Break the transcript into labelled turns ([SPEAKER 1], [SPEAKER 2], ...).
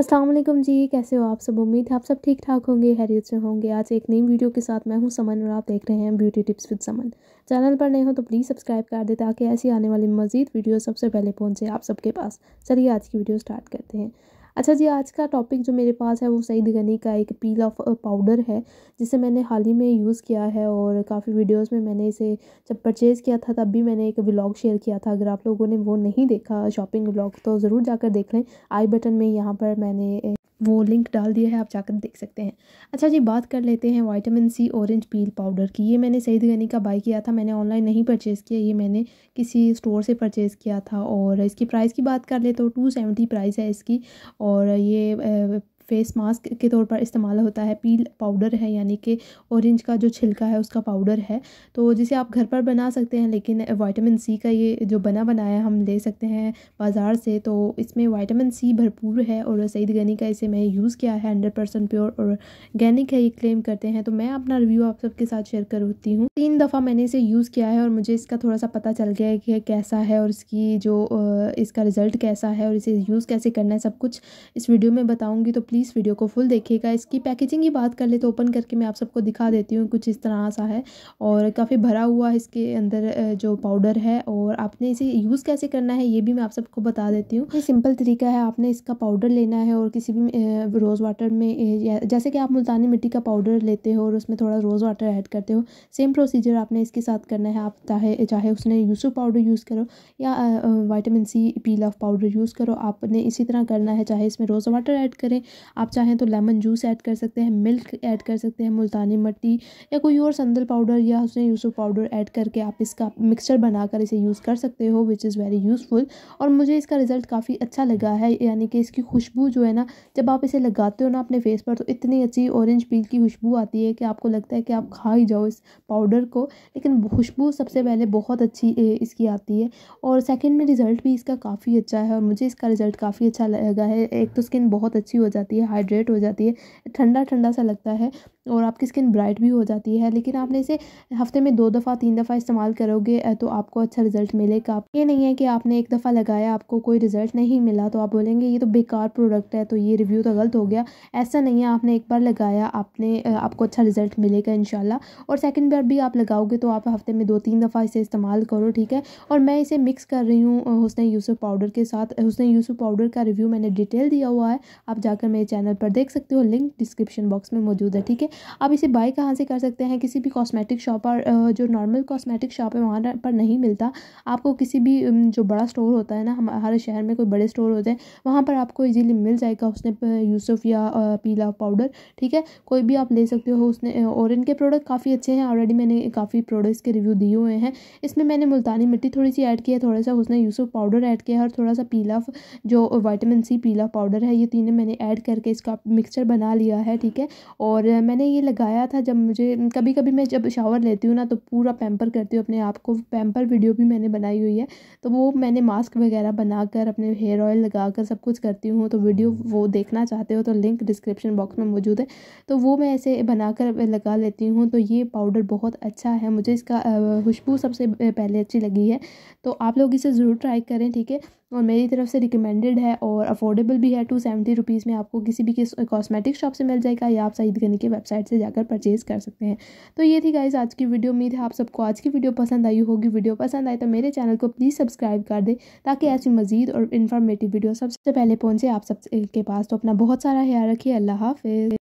[SPEAKER 1] असलम जी कैसे हो आप सब उम्मीद है आप सब ठीक ठाक होंगे हैरियत से होंगे आज एक नई वीडियो के साथ मैं हूं समन और आप देख रहे हैं beauty tips with Suman channel पर नए हो तो प्लीज़ सब्सक्राइब कर दे ताकि ऐसी आने वाली मज़ीद वीडियो सबसे पहले पहुंचे आप सबके पास चलिए आज की वीडियो स्टार्ट करते हैं अच्छा जी आज का टॉपिक जो मेरे पास है वो सईद गनी का एक पील ऑफ पाउडर है जिसे मैंने हाल ही में यूज़ किया है और काफ़ी वीडियोस में मैंने इसे जब परचेज़ किया था तब भी मैंने एक व्लॉग शेयर किया था अगर आप लोगों ने वो नहीं देखा शॉपिंग व्लॉग तो ज़रूर जाकर देख लें आई बटन में यहाँ पर मैंने वो लिंक डाल दिया है आप जाकर देख सकते हैं अच्छा जी बात कर लेते हैं vitamin C orange peel powder की ये मैंने सईद गनी का बाई किया था मैंने ऑनलाइन नहीं परचेज़ किया ये मैंने किसी स्टोर से परचेज़ किया था और इसकी प्राइस की बात कर ले तो टू सेवेंटी प्राइस है इसकी और ये फेस मास्क के तौर पर इस्तेमाल होता है पील पाउडर है यानी कि ऑरेंज का जो छिलका है उसका पाउडर है तो जिसे आप घर पर बना सकते हैं लेकिन वाइटामिन सी का ये जो बना बनाया हम ले सकते हैं बाज़ार से तो इसमें वाइटामिन सी भरपूर है और सईद गनी का इसे मैं यूज़ किया है हंड्रेड परसेंट प्योर और ऑर्गेनिक है ये क्लेम करते हैं तो मैं अपना रिव्यू आप सबके साथ शेयर करती हूँ तीन दफ़ा मैंने इसे यूज़ किया है और मुझे इसका थोड़ा सा पता चल गया है कि कैसा है और इसकी जो इसका रिज़ल्ट कैसा है और इसे यूज़ कैसे करना है सब कुछ इस वीडियो में बताऊँगी तो प्लीज़ प्लीज़ वीडियो को फुल देखिएगा इसकी पैकेजिंग की बात कर ले तो ओपन करके मैं आप सबको दिखा देती हूँ कुछ इस तरह सा है और काफ़ी भरा हुआ है इसके अंदर जो पाउडर है और आपने इसे यूज़ कैसे करना है ये भी मैं आप सबको बता देती हूँ सिंपल तरीका है आपने इसका पाउडर लेना है और किसी भी रोज़ वाटर में जैसे कि आप मुल्तानी मिट्टी का पाउडर लेते हो और उसमें थोड़ा रोज़ वाटर ऐड करते हो सेम प्रोसीजर आपने इसके साथ करना है आप चाहे चाहे उसने यूसुफ पाउडर यूज़ करो या वाइटामिन सी पीला पाउडर यूज़ करो आपने इसी तरह करना है चाहे इसमें रोज़ वाटर ऐड करें आप चाहें तो लेमन जूस ऐड कर सकते हैं मिल्क ऐड कर सकते हैं मुल्तानी मट्टी या कोई और संदल पाउडर या उसने यूसुफ पाउडर ऐड करके आप इसका मिक्सचर बनाकर इसे यूज़ कर सकते हो विच इज़ वेरी यूज़फुल और मुझे इसका रिज़ल्ट काफ़ी अच्छा लगा है यानी कि इसकी खुशबू जो है ना जब आप इसे लगाते हो ना अपने फेस पर तो इतनी अच्छी औरेंज पील की खुशबू आती है कि आपको लगता है कि आप खा ही जाओ इस पाउडर को लेकिन खुशबू सबसे पहले बहुत अच्छी इसकी आती है और सेकेंड में रिज़ल्ट भी इसका काफ़ी अच्छा है और मुझे इसका रिज़ल्ट काफ़ी अच्छा लगा है एक तो स्किन बहुत अच्छी हो जाती है है हाइड्रेट हो जाती है ठंडा ठंडा सा लगता है और आपकी स्किन ब्राइट भी हो जाती है लेकिन आपने इसे हफ्ते में दो दफ़ा तीन दफ़ा इस्तेमाल करोगे तो आपको अच्छा रिजल्ट मिलेगा ये नहीं है कि आपने एक दफ़ा लगाया आपको कोई रिजल्ट नहीं मिला तो आप बोलेंगे ये तो बेकार प्रोडक्ट है तो ये रिव्यू तो गलत हो गया ऐसा नहीं है आपने एक बार लगाया आपने आपको अच्छा रिजल्ट मिलेगा इन और सेकेंड बार भी आप लगाओगे तो आप हफ्ते में दो तीन दफ़ा इसे इस्तेमाल करो ठीक है और मैं इसे मिक्स कर रही हूँ हुसन यूसुफ पाउडर के साथ हुसन यूसुफ पाउडर का रिव्यू मैंने डिटेल दिया हुआ है आप जाकर मेरे चैनल पर देख सकते हो लिंक डिस्क्रिप्शन बॉक्स में मौजूद है ठीक है आप इसे बाय कहाँ से कर सकते हैं किसी भी कॉस्मेटिक शॉप पर जो नॉर्मल कॉस्मेटिक शॉप है वहाँ पर नहीं मिलता आपको किसी भी जो बड़ा स्टोर होता है ना हर शहर में कोई बड़े स्टोर होते हैं वहाँ पर आपको ईजिली मिल जाएगा उसने यूसुफ या पीला पाउडर ठीक है कोई भी आप ले सकते हो उसने और इनके प्रोडक्ट काफ़ी अच्छे हैं ऑलरेडी मैंने काफ़ी प्रोडक्ट्स के रिव्यू दिए हुए हैं इसमें मैंने मुल्तानी मिट्टी थोड़ी सी ऐड की है थोड़ा सा उसने यूसुफ पाउडर ऐड किया है और थोड़ा सा पीला जो वाइटामिन सी पीला पाउडर है ये तीनों मैंने ऐड करके इसका मिक्सचर बना लिया है ठीक है और मैंने मैंने ये लगाया था जब मुझे कभी कभी मैं जब शावर लेती हूँ ना तो पूरा पैम्पर करती हूँ अपने आप को पैम्पर वीडियो भी मैंने बनाई हुई है तो वो मैंने मास्क वगैरह बनाकर अपने हेयर ऑयल लगाकर सब कुछ करती हूँ तो वीडियो वो देखना चाहते हो तो लिंक डिस्क्रिप्शन बॉक्स में मौजूद है तो वो मैं ऐसे बनाकर लगा लेती हूँ तो ये पाउडर बहुत अच्छा है मुझे इसका खुशबू सबसे पहले अच्छी लगी है तो आप लोग इसे ज़रूर ट्राई करें ठीक है और मेरी तरफ से रिकमेंडेड है और अफोर्डेबल भी है टू सेवेंटी रुपीज़ में आपको किसी भी किस कॉस्मेटिक शॉप से मिल जाएगा या आप सईद गनी के वेबसाइट से जाकर परचेज़ कर सकते हैं तो ये थी गाइज आज की वीडियो उम्मीद है आप सबको आज की वीडियो पसंद आई होगी वीडियो पसंद आए तो मेरे चैनल को प्लीज़ सब्सक्राइब कर दें ताकि ऐसी मजीद और इन्फॉर्मेटिव वीडियो सबसे पहले पहुँचे आप सबके पास तो अपना बहुत सारा ख्याल रखिए अल्लाह हाफिज़